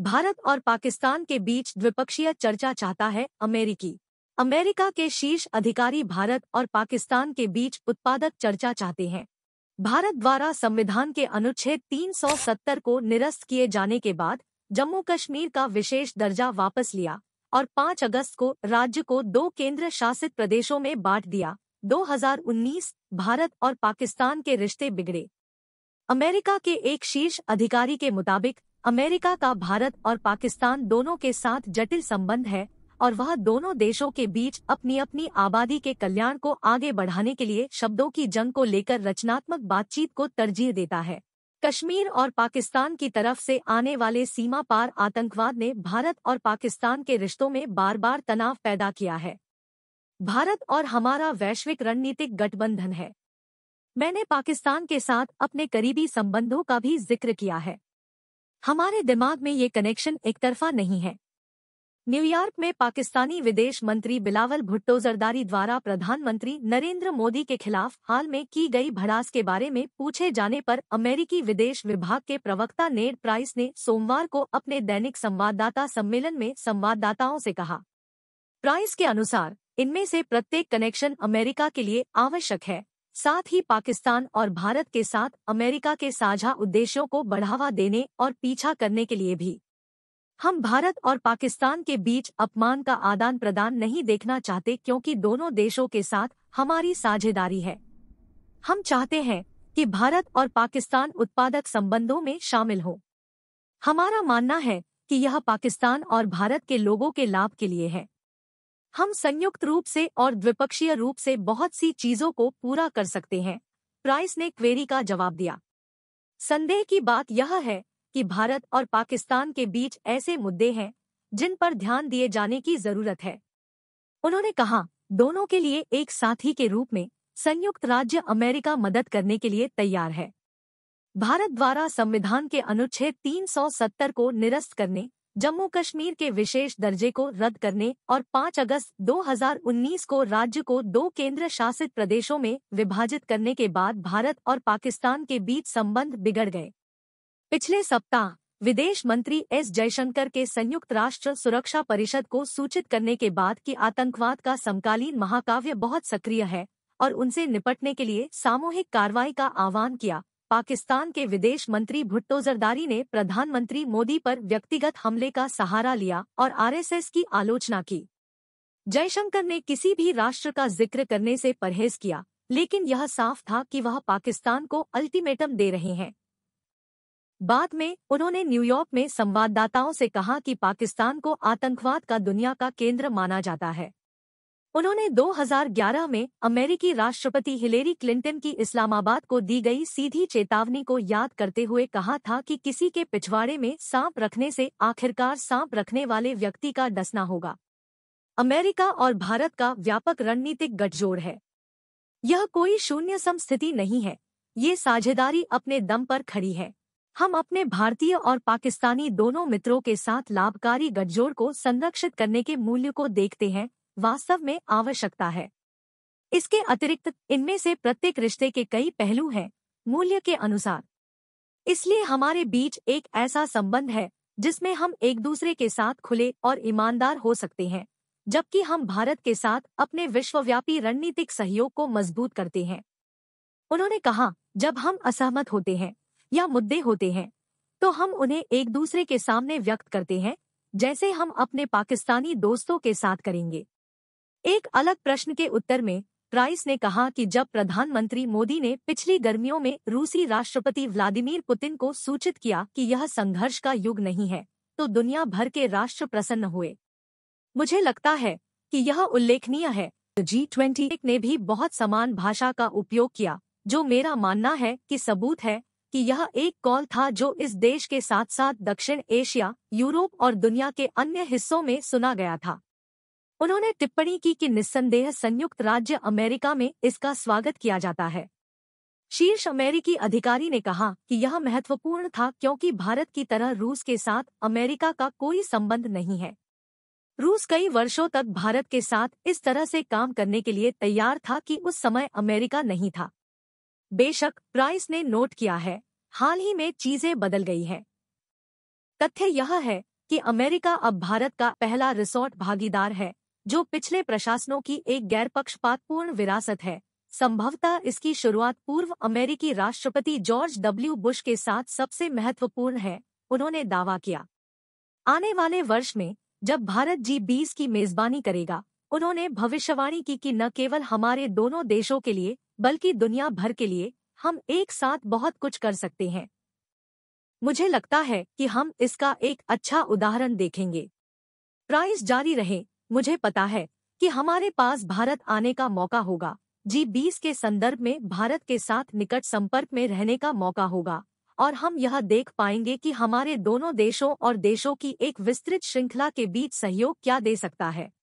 भारत और पाकिस्तान के बीच द्विपक्षीय चर्चा चाहता है अमेरिकी अमेरिका के शीर्ष अधिकारी भारत और पाकिस्तान के बीच उत्पादक चर्चा चाहते हैं भारत द्वारा संविधान के अनुच्छेद 370 को निरस्त किए जाने के बाद जम्मू कश्मीर का विशेष दर्जा वापस लिया और 5 अगस्त को राज्य को दो केंद्र शासित प्रदेशों में बांट दिया 2019 भारत और पाकिस्तान के रिश्ते बिगड़े अमेरिका के एक शीर्ष अधिकारी के मुताबिक अमेरिका का भारत और पाकिस्तान दोनों के साथ जटिल संबंध है और वह दोनों देशों के बीच अपनी अपनी आबादी के कल्याण को आगे बढ़ाने के लिए शब्दों की जंग को लेकर रचनात्मक बातचीत को तरजीह देता है कश्मीर और पाकिस्तान की तरफ से आने वाले सीमा पार आतंकवाद ने भारत और पाकिस्तान के रिश्तों में बार बार तनाव पैदा किया है भारत और हमारा वैश्विक रणनीतिक गठबंधन है मैंने पाकिस्तान के साथ अपने करीबी संबंधों का भी जिक्र किया है हमारे दिमाग में ये कनेक्शन एक तरफा नहीं है न्यूयॉर्क में पाकिस्तानी विदेश मंत्री बिलावल भुट्टो जरदारी द्वारा प्रधानमंत्री नरेंद्र मोदी के खिलाफ हाल में की गई भड़ास के बारे में पूछे जाने पर अमेरिकी विदेश विभाग के प्रवक्ता नेड प्राइस ने सोमवार को अपने दैनिक संवाददाता सम्मेलन में संवाददाताओं से कहा प्राइस के अनुसार इनमें से प्रत्येक कनेक्शन अमेरिका के लिए आवश्यक है साथ ही पाकिस्तान और भारत के साथ अमेरिका के साझा उद्देश्यों को बढ़ावा देने और पीछा करने के लिए भी हम भारत और पाकिस्तान के बीच अपमान का आदान प्रदान नहीं देखना चाहते क्योंकि दोनों देशों के साथ हमारी साझेदारी है हम चाहते हैं कि भारत और पाकिस्तान उत्पादक संबंधों में शामिल हो हमारा मानना है कि यह पाकिस्तान और भारत के लोगों के लाभ के लिए है हम संयुक्त रूप से और द्विपक्षीय रूप से बहुत सी चीजों को पूरा कर सकते हैं प्राइस ने क्वेरी का जवाब दिया संदेह की बात यह है कि भारत और पाकिस्तान के बीच ऐसे मुद्दे हैं जिन पर ध्यान दिए जाने की जरूरत है उन्होंने कहा दोनों के लिए एक साथी के रूप में संयुक्त राज्य अमेरिका मदद करने के लिए तैयार है भारत द्वारा संविधान के अनुच्छेद 370 को निरस्त करने जम्मू कश्मीर के विशेष दर्जे को रद्द करने और 5 अगस्त 2019 को राज्य को दो केंद्र शासित प्रदेशों में विभाजित करने के बाद भारत और पाकिस्तान के बीच संबंध बिगड़ गए पिछले सप्ताह विदेश मंत्री एस जयशंकर के संयुक्त राष्ट्र सुरक्षा परिषद को सूचित करने के बाद कि आतंकवाद का समकालीन महाकाव्य बहुत सक्रिय है और उनसे निपटने के लिए सामूहिक कार्रवाई का आह्वान किया पाकिस्तान के विदेश मंत्री भुट्टो जरदारी ने प्रधानमंत्री मोदी पर व्यक्तिगत हमले का सहारा लिया और आरएसएस की आलोचना की जयशंकर ने किसी भी राष्ट्र का जिक्र करने से परहेज किया लेकिन यह साफ था कि वह पाकिस्तान को अल्टीमेटम दे रहे हैं बाद में उन्होंने न्यूयॉर्क में संवाददाताओं से कहा कि पाकिस्तान को आतंकवाद का दुनिया का केंद्र माना जाता है उन्होंने 2011 में अमेरिकी राष्ट्रपति हिलेरी क्लिंटन की इस्लामाबाद को दी गई सीधी चेतावनी को याद करते हुए कहा था कि किसी के पिछवाड़े में सांप रखने से आखिरकार सांप रखने वाले व्यक्ति का डसना होगा अमेरिका और भारत का व्यापक रणनीतिक गठजोड़ है यह कोई शून्य सम स्थिति नहीं है ये साझेदारी अपने दम पर खड़ी है हम अपने भारतीय और पाकिस्तानी दोनों मित्रों के साथ लाभकारी गठजोड़ को संरक्षित करने के मूल्य को देखते हैं वास्तव में आवश्यकता है इसके अतिरिक्त इनमें से प्रत्येक रिश्ते के कई पहलू हैं मूल्य के अनुसार इसलिए हमारे बीच एक ऐसा संबंध है जिसमें हम एक दूसरे के साथ खुले और ईमानदार हो सकते हैं जबकि हम भारत के साथ अपने विश्वव्यापी रणनीतिक सहयोग को मजबूत करते हैं उन्होंने कहा जब हम असहमत होते हैं या मुद्दे होते हैं तो हम उन्हें एक दूसरे के सामने व्यक्त करते हैं जैसे हम अपने पाकिस्तानी दोस्तों के साथ करेंगे एक अलग प्रश्न के उत्तर में प्राइस ने कहा कि जब प्रधानमंत्री मोदी ने पिछली गर्मियों में रूसी राष्ट्रपति व्लादिमीर पुतिन को सूचित किया कि यह संघर्ष का युग नहीं है तो दुनिया भर के राष्ट्र प्रसन्न हुए मुझे लगता है कि यह उल्लेखनीय है जी ट्वेंटी ने भी बहुत समान भाषा का उपयोग किया जो मेरा मानना है कि सबूत है कि यह एक कॉल था जो इस देश के साथ साथ दक्षिण एशिया यूरोप और दुनिया के अन्य हिस्सों में सुना गया था उन्होंने टिप्पणी की कि निस्संदेह संयुक्त राज्य अमेरिका में इसका स्वागत किया जाता है शीर्ष अमेरिकी अधिकारी ने कहा कि यह महत्वपूर्ण था क्योंकि भारत की तरह रूस के साथ अमेरिका का कोई संबंध नहीं है रूस कई वर्षों तक भारत के साथ इस तरह से काम करने के लिए तैयार था कि उस समय अमेरिका नहीं था बेशक प्राइस ने नोट किया है हाल ही में चीजें बदल गई हैं तथ्य यह है कि अमेरिका अब भारत का पहला रिसोर्ट भागीदार है जो पिछले प्रशासनों की एक गैर पक्षपातपूर्ण विरासत है संभवतः इसकी शुरुआत पूर्व अमेरिकी राष्ट्रपति जॉर्ज डब्ल्यू बुश के साथ सबसे महत्वपूर्ण है उन्होंने दावा किया आने वाले वर्ष में जब भारत जी बीस की मेजबानी करेगा उन्होंने भविष्यवाणी की कि न केवल हमारे दोनों देशों के लिए बल्कि दुनिया भर के लिए हम एक साथ बहुत कुछ कर सकते हैं मुझे लगता है कि हम इसका एक अच्छा उदाहरण देखेंगे प्राइस जारी रहे मुझे पता है कि हमारे पास भारत आने का मौका होगा जी बीस के संदर्भ में भारत के साथ निकट संपर्क में रहने का मौका होगा और हम यह देख पाएंगे कि हमारे दोनों देशों और देशों की एक विस्तृत श्रृंखला के बीच सहयोग क्या दे सकता है